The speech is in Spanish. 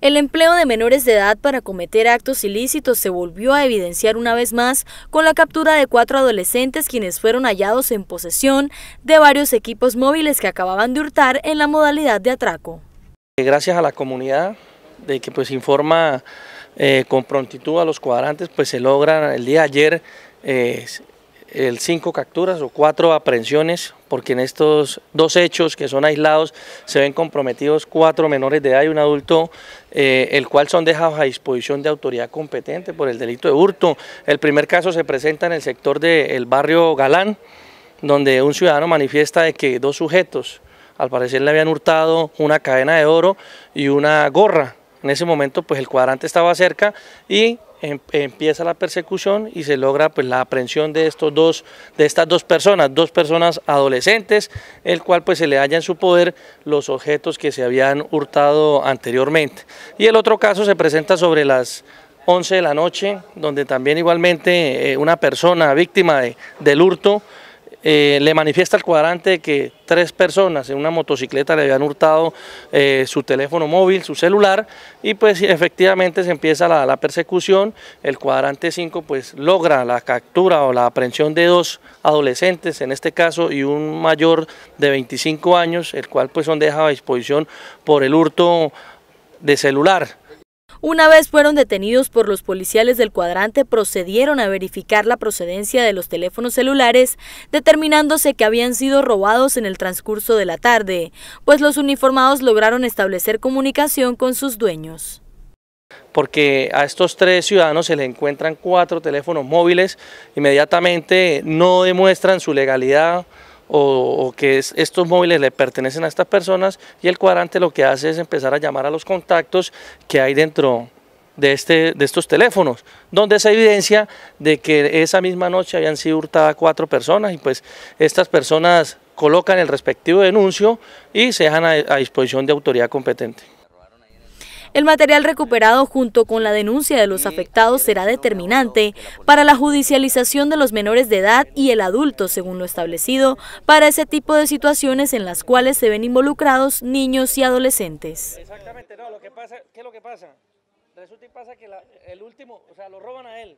El empleo de menores de edad para cometer actos ilícitos se volvió a evidenciar una vez más con la captura de cuatro adolescentes quienes fueron hallados en posesión de varios equipos móviles que acababan de hurtar en la modalidad de atraco. Eh, gracias a la comunidad de que pues informa eh, con prontitud a los cuadrantes, pues se logra el día de ayer eh, el cinco capturas o cuatro aprehensiones, porque en estos dos hechos que son aislados se ven comprometidos cuatro menores de edad y un adulto, eh, el cual son dejados a disposición de autoridad competente por el delito de hurto. El primer caso se presenta en el sector del barrio Galán, donde un ciudadano manifiesta de que dos sujetos, al parecer le habían hurtado una cadena de oro y una gorra. En ese momento pues el cuadrante estaba cerca y Em, empieza la persecución y se logra pues la aprehensión de estos dos de estas dos personas, dos personas adolescentes, el cual pues se le halla en su poder los objetos que se habían hurtado anteriormente. Y el otro caso se presenta sobre las 11 de la noche, donde también igualmente eh, una persona víctima del hurto eh, le manifiesta al cuadrante que tres personas en una motocicleta le habían hurtado eh, su teléfono móvil, su celular, y pues efectivamente se empieza la, la persecución, el cuadrante 5 pues logra la captura o la aprehensión de dos adolescentes en este caso y un mayor de 25 años, el cual pues son dejados a disposición por el hurto de celular. Una vez fueron detenidos por los policiales del cuadrante, procedieron a verificar la procedencia de los teléfonos celulares, determinándose que habían sido robados en el transcurso de la tarde, pues los uniformados lograron establecer comunicación con sus dueños porque a estos tres ciudadanos se les encuentran cuatro teléfonos móviles, inmediatamente no demuestran su legalidad, o, que estos móviles le pertenecen a estas personas y el cuadrante lo que hace es empezar a llamar a los contactos que hay dentro de, este, de estos teléfonos, donde se evidencia de que esa misma noche habían sido hurtadas cuatro personas y pues estas personas colocan el respectivo denuncio y se dejan a disposición de autoridad competente. El material recuperado junto con la denuncia de los afectados será determinante para la judicialización de los menores de edad y el adulto, según lo establecido, para ese tipo de situaciones en las cuales se ven involucrados niños y adolescentes. Exactamente, ¿qué es lo que pasa? Resulta pasa que el último, o sea, lo roban a él.